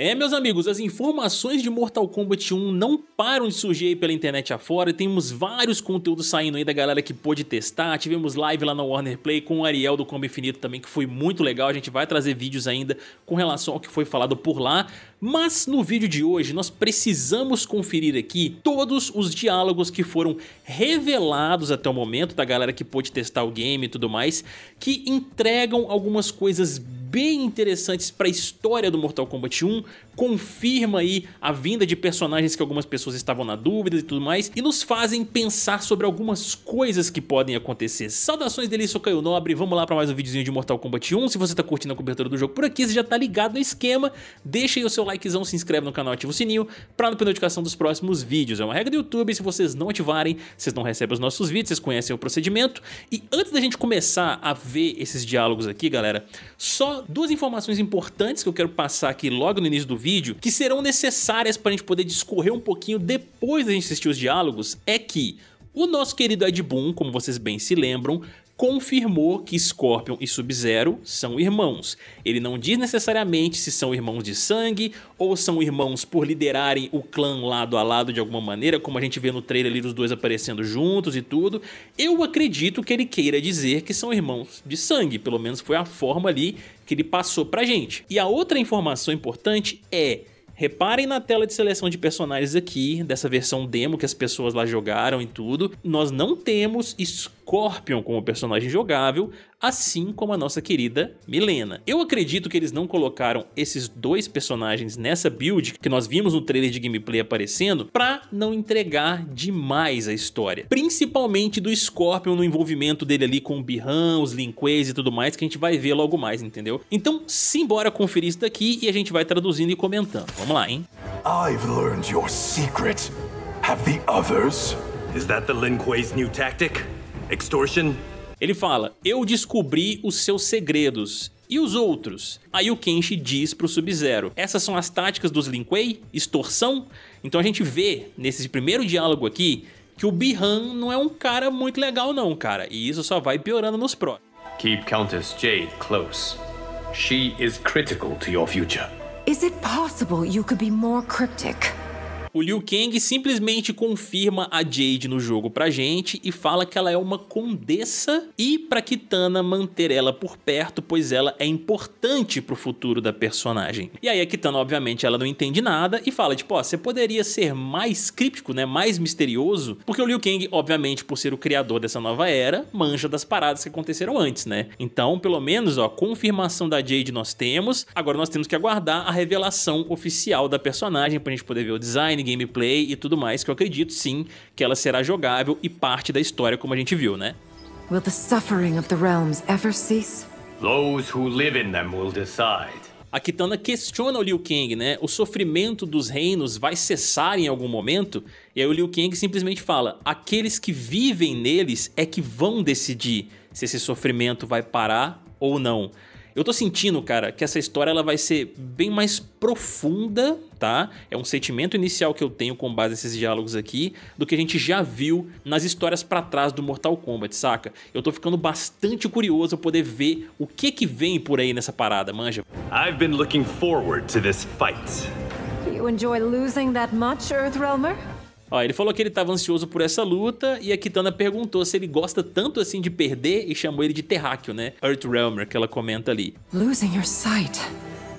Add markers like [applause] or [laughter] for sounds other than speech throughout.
É, meus amigos, as informações de Mortal Kombat 1 não param de surgir aí pela internet afora. Temos vários conteúdos saindo aí da galera que pôde testar. Tivemos live lá na Warner Play com o Ariel do Combo Infinito também, que foi muito legal. A gente vai trazer vídeos ainda com relação ao que foi falado por lá. Mas no vídeo de hoje nós precisamos conferir aqui todos os diálogos que foram revelados até o momento da galera que pôde testar o game e tudo mais, que entregam algumas coisas bem interessantes para a história do Mortal Kombat 1, confirma aí a vinda de personagens que algumas pessoas estavam na dúvida e tudo mais, e nos fazem pensar sobre algumas coisas que podem acontecer. Saudações dele, sou Caio Nobre, vamos lá para mais um videozinho de Mortal Kombat 1. Se você tá curtindo a cobertura do jogo por aqui, você já tá ligado no esquema, deixa aí o seu likezão, se inscreve no canal, ativa o sininho para não perder notificação dos próximos vídeos. É uma regra do YouTube, se vocês não ativarem, vocês não recebem os nossos vídeos, vocês conhecem o procedimento. E antes da gente começar a ver esses diálogos aqui, galera, só duas informações importantes que eu quero passar aqui logo no início do vídeo vídeo, que serão necessárias para a gente poder discorrer um pouquinho depois a gente assistir os diálogos, é que o nosso querido Ed Boon, como vocês bem se lembram, confirmou que Scorpion e Sub-Zero são irmãos. Ele não diz necessariamente se são irmãos de sangue ou são irmãos por liderarem o clã lado a lado de alguma maneira, como a gente vê no trailer ali os dois aparecendo juntos e tudo. Eu acredito que ele queira dizer que são irmãos de sangue, pelo menos foi a forma ali que ele passou pra gente. E a outra informação importante é Reparem na tela de seleção de personagens aqui, dessa versão demo que as pessoas lá jogaram e tudo. Nós não temos Scorpion Scorpion como personagem jogável, assim como a nossa querida Milena. Eu acredito que eles não colocaram esses dois personagens nessa build que nós vimos no trailer de gameplay aparecendo para não entregar demais a história, principalmente do Scorpion no envolvimento dele ali com o Bihan, os Linquês e tudo mais que a gente vai ver logo mais, entendeu? Então, simbora conferir isso daqui e a gente vai traduzindo e comentando. Vamos lá, hein? I've learned your secret. Have the others? Is that the Lin Kuei's new tactic? Extortion? Ele fala: Eu descobri os seus segredos. E os outros? Aí o Kenshi diz pro Sub-Zero: Essas são as táticas dos Lin Kuei? Extorsão? Então a gente vê nesse primeiro diálogo aqui que o Bihan não é um cara muito legal, não, cara. E isso só vai piorando nos próximos. Keep Countess Jade close. She is critical to your future. Is it possible you could be more cryptic? O Liu Kang simplesmente confirma a Jade no jogo pra gente e fala que ela é uma condessa e pra Kitana manter ela por perto, pois ela é importante pro futuro da personagem. E aí a Kitana, obviamente, ela não entende nada e fala tipo, ó, oh, você poderia ser mais críptico, né, mais misterioso, porque o Liu Kang, obviamente, por ser o criador dessa nova era, manja das paradas que aconteceram antes, né? Então, pelo menos, ó, confirmação da Jade nós temos, agora nós temos que aguardar a revelação oficial da personagem pra gente poder ver o design, gameplay e tudo mais, que eu acredito sim que ela será jogável e parte da história como a gente viu, né? Will the suffering of the realms ever cease? Those who live in them will decide. A Kitana questiona o Liu Kang, né? O sofrimento dos reinos vai cessar em algum momento? E aí o Liu Kang simplesmente fala: aqueles que vivem neles é que vão decidir se esse sofrimento vai parar ou não. Eu tô sentindo, cara, que essa história ela vai ser bem mais profunda, tá? É um sentimento inicial que eu tenho com base nesses diálogos aqui, do que a gente já viu nas histórias para trás do Mortal Kombat, saca? Eu tô ficando bastante curioso pra poder ver o que que vem por aí nessa parada, manja. I've been looking forward to this fight. You enjoy losing that much, Earthrealmer? Ó, ele falou que ele estava ansioso por essa luta e a Kitana perguntou se ele gosta tanto assim de perder e chamou ele de terráqueo, né? Realmer, que ela comenta ali. Losing your sight.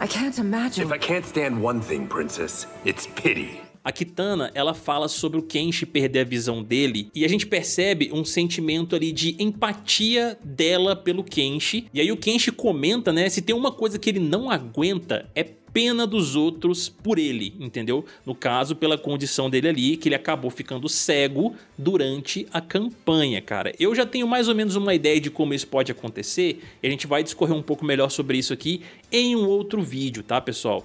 I can't imagine. If I can't stand one thing, princess, it's pity. A Kitana, ela fala sobre o Kenshi perder a visão dele e a gente percebe um sentimento ali de empatia dela pelo Kenshi. E aí o Kenshi comenta, né, se tem uma coisa que ele não aguenta é pena dos outros por ele, entendeu? No caso, pela condição dele ali, que ele acabou ficando cego durante a campanha, cara. Eu já tenho mais ou menos uma ideia de como isso pode acontecer, e a gente vai discorrer um pouco melhor sobre isso aqui em um outro vídeo, tá, pessoal?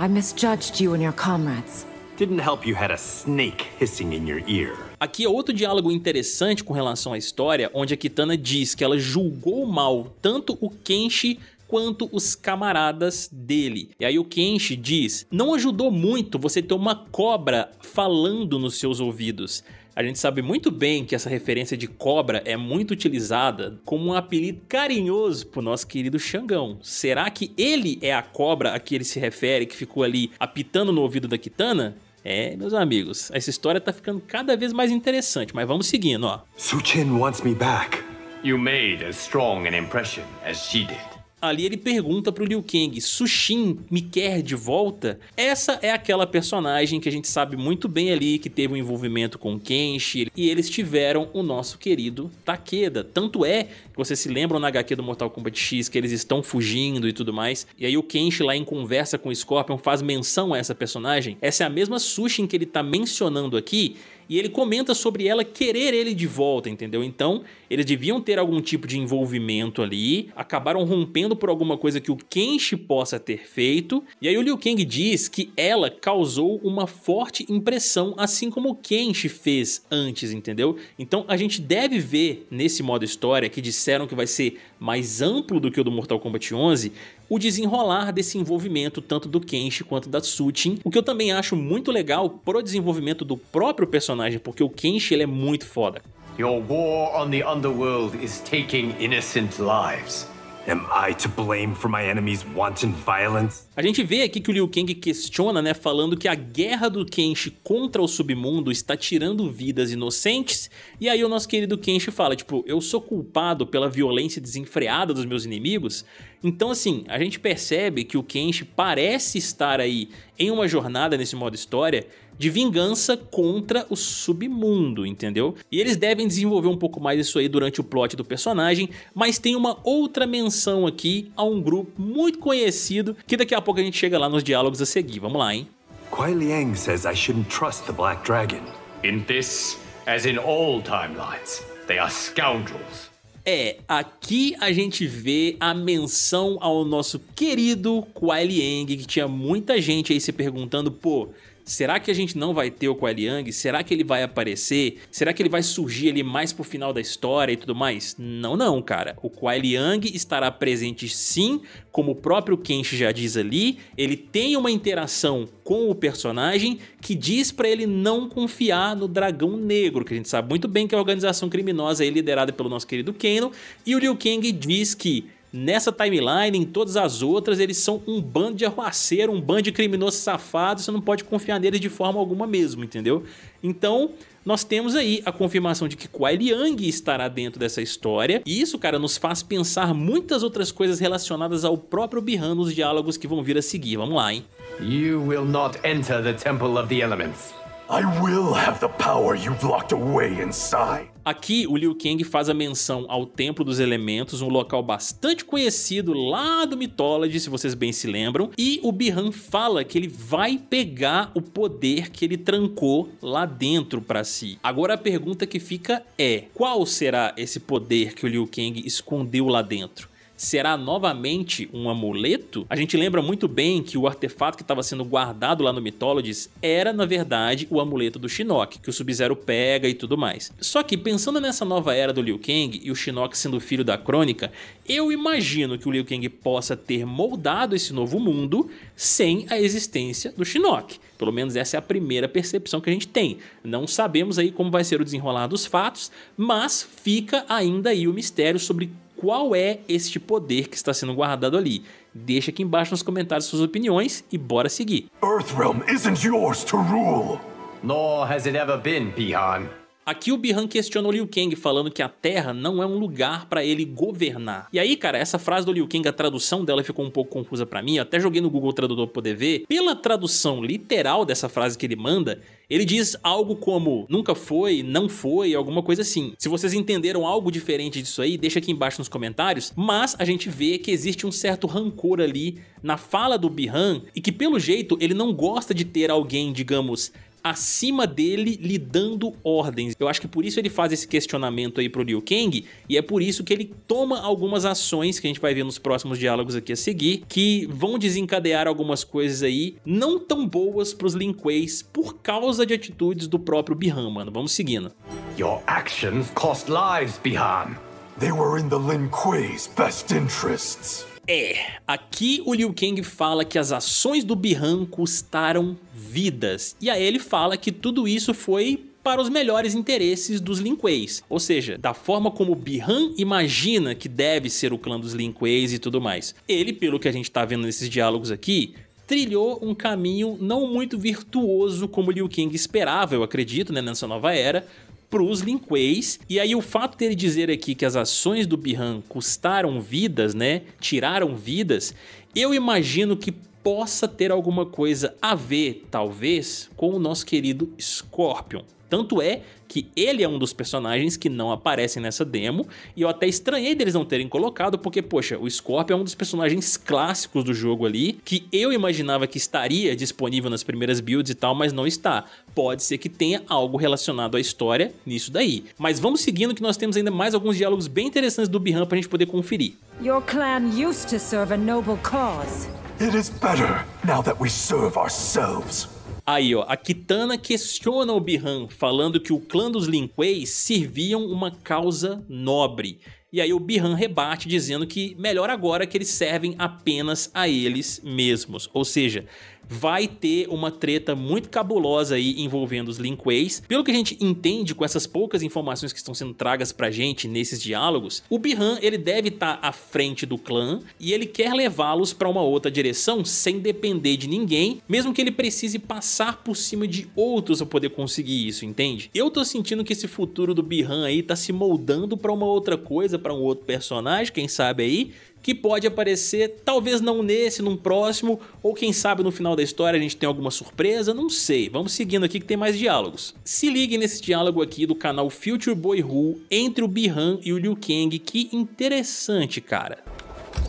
I misjudged you and your comrades. Didn't help you had a snake hissing in your ear. Aqui é outro diálogo interessante com relação à história, onde a Kitana diz que ela julgou mal tanto o Kenshi quanto os camaradas dele. E aí o Kenshi diz: "Não ajudou muito você ter uma cobra falando nos seus ouvidos". A gente sabe muito bem que essa referência de cobra é muito utilizada como um apelido carinhoso pro nosso querido Xangão. Será que ele é a cobra a que ele se refere, que ficou ali apitando no ouvido da Kitana? É, meus amigos, essa história tá ficando cada vez mais interessante, mas vamos seguindo, ó. Su Chin wants me back. You made as strong an impression as she did ali ele pergunta pro Liu Kang: Sushin me quer de volta? Essa é aquela personagem que a gente sabe muito bem ali, que teve um envolvimento com Kenshi, e eles tiveram o nosso querido Takeda. Tanto é que vocês se lembram na HQ do Mortal Kombat X que eles estão fugindo e tudo mais. E aí o Kenshi lá em conversa com o Scorpion faz menção a essa personagem. Essa é a mesma Sushin que ele tá mencionando aqui, e ele comenta sobre ela querer ele de volta, entendeu? Então, eles deviam ter algum tipo de envolvimento ali, acabaram rompendo por alguma coisa que o Kenshi possa ter feito. E aí o Liu Kang diz que ela causou uma forte impressão, assim como o Kenshi fez antes, entendeu? Então a gente deve ver nesse modo história, que disseram que vai ser mais amplo do que o do Mortal Kombat 11, o desenrolar desse envolvimento tanto do Kenshi quanto da Sutin, o que eu também acho muito legal pro desenvolvimento do próprio personagem, porque o Kenshi ele é muito foda. Your war on the underworld is taking innocent lives. Am I to blame for my enemy's wanton violence? A gente vê aqui que o Liu Kang questiona, né, falando que a guerra do Kenshi contra o submundo está tirando vidas inocentes. E aí o nosso querido Kenshi fala, tipo, eu sou culpado pela violência desenfreada dos meus inimigos. Então assim, a gente percebe que o Kenshi parece estar aí em uma jornada nesse modo história de vingança contra o submundo, entendeu? E eles devem desenvolver um pouco mais isso aí durante o plot do personagem, mas tem uma outra menção aqui a um grupo muito conhecido que daqui a pouco a gente chega lá nos diálogos a seguir. Vamos lá, hein? Kuai Liang says I shouldn't trust the Black Dragon. In this, as in all timelines, they are scoundrels. É, aqui a gente vê a menção ao nosso querido Kuai Liang, que tinha muita gente aí se perguntando, pô, Será que a gente não vai ter o Kuai Liang? Será que ele vai aparecer? Será que ele vai surgir ali mais pro final da história e tudo mais? Não, não, cara. O Kuai Liang estará presente sim, como o próprio Kenshi já diz ali. Ele tem uma interação com o personagem que diz para ele não confiar no Dragão Negro, que a gente sabe muito bem que é a organização criminosa liderada pelo nosso querido Kano. E o Liu Kang diz que Nessa timeline, em todas as outras, eles são um bando de arruaceiro, um bando de criminosos safados, você não pode confiar neles de forma alguma mesmo, entendeu? Então, nós temos aí a confirmação de que Kuai Liang estará dentro dessa história. E isso, cara, nos faz pensar muitas outras coisas relacionadas ao próprio Bihan nos diálogos que vão vir a seguir. Vamos lá, hein? You will not enter the Temple of the Elements. I will have the power you've locked away inside. Aqui, o Liu Kang faz a menção ao Templo dos Elementos, um local bastante conhecido lá do Mythology, se vocês bem se lembram, e o Bihan fala que ele vai pegar o poder que ele trancou lá dentro para si. Agora a pergunta que fica é, qual será esse poder que o Liu Kang escondeu lá dentro? será novamente um amuleto? A gente lembra muito bem que o artefato que estava sendo guardado lá no Mythologies era, na verdade, o amuleto do Shinnok, que o Sub-Zero pega e tudo mais. Só que pensando nessa nova era do Liu Kang e o Shinnok sendo filho da Crônica, eu imagino que o Liu Kang possa ter moldado esse novo mundo sem a existência do Shinnok. Pelo menos essa é a primeira percepção que a gente tem. Não sabemos aí como vai ser o desenrolar dos fatos, mas fica ainda aí o mistério sobre qual é este poder que está sendo guardado ali. Deixa aqui embaixo nos comentários suas opiniões e bora seguir. Earthrealm isn't yours to rule. Nor has it ever been, Pihan. Aqui o Bihan questiona o Liu Kang falando que a Terra não é um lugar para ele governar. E aí, cara, essa frase do Liu Kang, a tradução dela ficou um pouco confusa para mim, eu até joguei no Google Tradutor pra poder ver. Pela tradução literal dessa frase que ele manda, ele diz algo como nunca foi, não foi, alguma coisa assim. Se vocês entenderam algo diferente disso aí, deixa aqui embaixo nos comentários, mas a gente vê que existe um certo rancor ali na fala do Bihan e que pelo jeito ele não gosta de ter alguém, digamos, acima dele lhe dando ordens. Eu acho que por isso ele faz esse questionamento aí pro Liu Kang e é por isso que ele toma algumas ações que a gente vai ver nos próximos diálogos aqui a seguir, que vão desencadear algumas coisas aí não tão boas pros Lin Kueis por causa de atitudes do próprio Bihan, mano. Vamos seguindo. Your actions cost lives, Bihan. They were in the Lin Kuei's best interests. É, aqui o Liu Kang fala que as ações do Bihan custaram vidas. E aí ele fala que tudo isso foi para os melhores interesses dos Lin Kueis. Ou seja, da forma como Bihan imagina que deve ser o clã dos Lin Kueis e tudo mais. Ele, pelo que a gente está vendo nesses diálogos aqui, trilhou um caminho não muito virtuoso como Liu Kang esperava, eu acredito, né, nessa nova era, para os linquês E aí o fato dele dizer aqui que as ações do Bihan custaram vidas, né? Tiraram vidas. Eu imagino que possa ter alguma coisa a ver, talvez, com o nosso querido Scorpion. Tanto é que ele é um dos personagens que não aparecem nessa demo, e eu até estranhei deles não terem colocado, porque, poxa, o Scorpion é um dos personagens clássicos do jogo ali, que eu imaginava que estaria disponível nas primeiras builds e tal, mas não está. Pode ser que tenha algo relacionado à história nisso daí. Mas vamos seguindo que nós temos ainda mais alguns diálogos bem interessantes do Bihan pra gente poder conferir. Your clan used to serve a noble cause. It is better now that we serve ourselves. Aí, ó, a Kitana questiona o Bihan, falando que o clã dos Lin Kuei serviam uma causa nobre. E aí o Bihan rebate dizendo que melhor agora é que eles servem apenas a eles mesmos. Ou seja, vai ter uma treta muito cabulosa aí envolvendo os Linkways. Pelo que a gente entende com essas poucas informações que estão sendo tragas pra gente nesses diálogos, o Bihan ele deve estar tá à frente do clã e ele quer levá-los para uma outra direção sem depender de ninguém, mesmo que ele precise passar por cima de outros para poder conseguir isso, entende? Eu tô sentindo que esse futuro do Bihan aí tá se moldando para uma outra coisa, para um outro personagem, quem sabe aí, que pode aparecer, talvez não nesse, num próximo, ou quem sabe no final da história a gente tem alguma surpresa, não sei. Vamos seguindo aqui que tem mais diálogos. Se liguem nesse diálogo aqui do canal Future Boy Who entre o Bihan e o Liu Kang, que interessante, cara.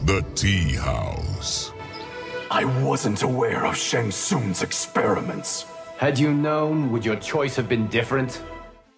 The Tea House. I wasn't aware of Shang Tsung's experiments. Had you known, would your choice have been different?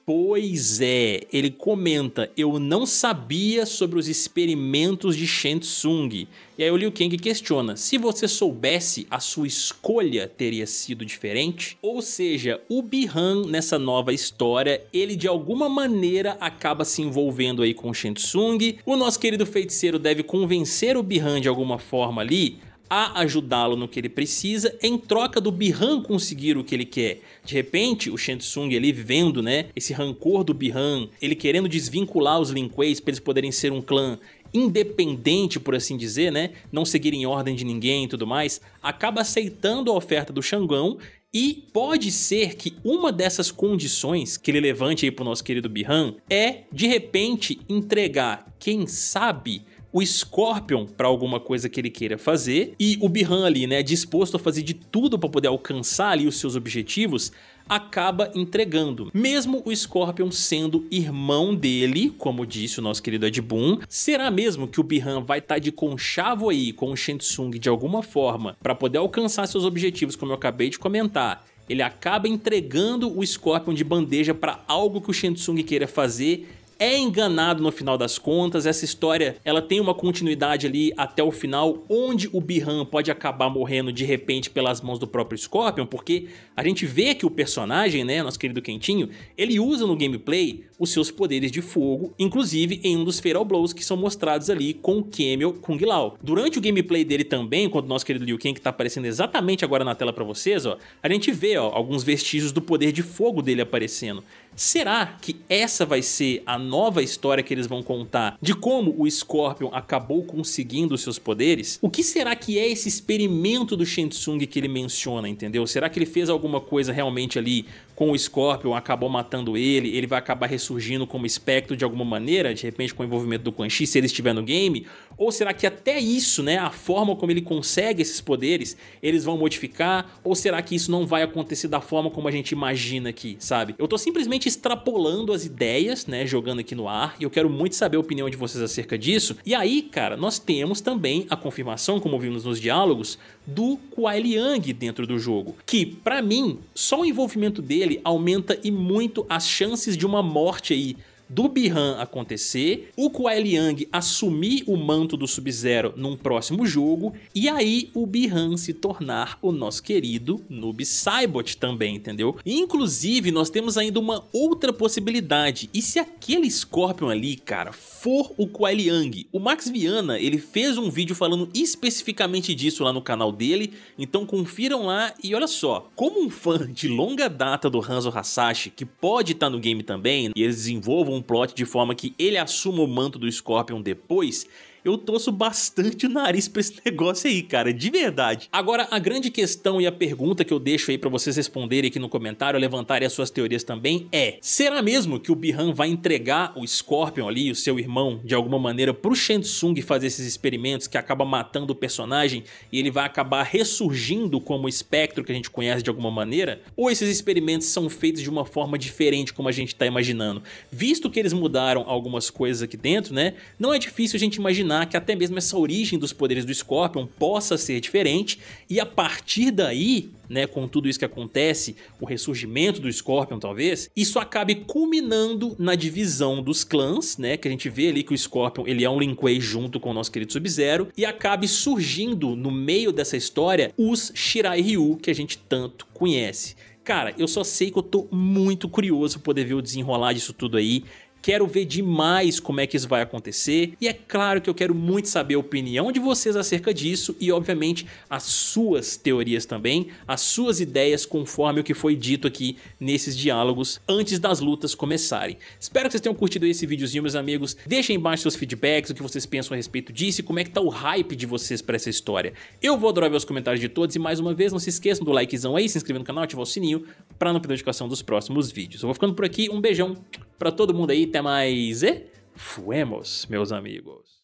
Pois é, ele comenta: Eu não sabia sobre os experimentos de Shensung. E aí o Liu Kang questiona: Se você soubesse, a sua escolha teria sido diferente? Ou seja, o Bihan nessa nova história, ele de alguma maneira acaba se envolvendo aí com Shensung. O nosso querido feiticeiro deve convencer o Bihan de alguma forma ali a ajudá-lo no que ele precisa, em troca do Birhan conseguir o que ele quer. De repente, o Shensung ali vendo, né, esse rancor do Birhan, ele querendo desvincular os Lin para eles poderem ser um clã independente, por assim dizer, né, não seguirem ordem de ninguém e tudo mais, acaba aceitando a oferta do Xangão e pode ser que uma dessas condições que ele levante aí pro nosso querido Birhan é, de repente, entregar, quem sabe, o Scorpion para alguma coisa que ele queira fazer e o han ali, né, disposto a fazer de tudo para poder alcançar ali os seus objetivos, acaba entregando. Mesmo o Scorpion sendo irmão dele, como disse o nosso querido Ed Boon, será mesmo que o han vai estar tá de conchavo aí com o Shensung de alguma forma para poder alcançar seus objetivos, como eu acabei de comentar? Ele acaba entregando o Scorpion de bandeja para algo que o Shensung queira fazer é enganado no final das contas. Essa história ela tem uma continuidade ali até o final, onde o Bihan pode acabar morrendo de repente pelas mãos do próprio Scorpion, porque a gente vê que o personagem, né, nosso querido Quentinho, ele usa no gameplay os seus poderes de fogo, inclusive em um dos Feral Blows que são mostrados ali com o Camel Kung Lao. Durante o gameplay dele também, quando o nosso querido Liu Kang que tá aparecendo exatamente agora na tela para vocês, ó, a gente vê ó, alguns vestígios do poder de fogo dele aparecendo. Será que essa vai ser a nova história que eles vão contar de como o Scorpion acabou conseguindo seus poderes? O que será que é esse experimento do Shensung que ele menciona, entendeu? Será que ele fez alguma coisa realmente ali com o Scorpion acabou matando ele, ele vai acabar ressurgindo como espectro de alguma maneira, de repente com o envolvimento do Quan Chi, se ele estiver no game? Ou será que até isso, né, a forma como ele consegue esses poderes, eles vão modificar? Ou será que isso não vai acontecer da forma como a gente imagina aqui, sabe? Eu tô simplesmente extrapolando as ideias, né, jogando aqui no ar, e eu quero muito saber a opinião de vocês acerca disso. E aí, cara, nós temos também a confirmação, como vimos nos diálogos, do Kuai Liang dentro do jogo, que para mim, só o envolvimento dele dele aumenta e muito as chances de uma morte aí do Bihan acontecer, o Kuai Liang assumir o manto do Sub-Zero num próximo jogo, e aí o Bihan se tornar o nosso querido Noob Saibot também, entendeu? Inclusive, nós temos ainda uma outra possibilidade, e se aquele Scorpion ali, cara, for o Kuai Liang? O Max Viana, ele fez um vídeo falando especificamente disso lá no canal dele, então confiram lá e olha só, como um fã de longa data do Hanzo Hasashi, que pode estar tá no game também, e eles desenvolvam plot de forma que ele assuma o manto do Scorpion depois, eu torço bastante o nariz pra esse [laughs] negócio aí, cara, de verdade. Agora, a grande questão e a pergunta que eu deixo aí para vocês responderem aqui no comentário, levantarem as suas teorias também, é: será mesmo que o Bihan vai entregar o Scorpion ali, o seu irmão, de alguma maneira, pro Shensung fazer esses experimentos que acaba matando o personagem e ele vai acabar ressurgindo como o espectro que a gente conhece de alguma maneira? Ou esses experimentos são feitos de uma forma diferente como a gente tá imaginando? Visto que eles mudaram algumas coisas aqui dentro, né? Não é difícil a gente imaginar imaginar que até mesmo essa origem dos poderes do Scorpion possa ser diferente e a partir daí, né, com tudo isso que acontece, o ressurgimento do Scorpion talvez, isso acabe culminando na divisão dos clãs, né, que a gente vê ali que o Scorpion ele é um Lin Kuei junto com o nosso querido Sub-Zero e acabe surgindo no meio dessa história os Shirai Ryu que a gente tanto conhece. Cara, eu só sei que eu tô muito curioso para poder ver o desenrolar disso tudo aí. Quero ver demais como é que isso vai acontecer. E é claro que eu quero muito saber a opinião de vocês acerca disso e, obviamente, as suas teorias também, as suas ideias conforme o que foi dito aqui nesses diálogos antes das lutas começarem. Espero que vocês tenham curtido esse videozinho, meus amigos. Deixem embaixo seus feedbacks, o que vocês pensam a respeito disso e como é que tá o hype de vocês para essa história. Eu vou adorar ver os comentários de todos e mais uma vez, não se esqueçam do likezão aí, se inscrever no canal, ativar o sininho para não perder a notificação dos próximos vídeos. Eu vou ficando por aqui, um beijão para todo mundo aí, até mais e fuemos, meus amigos.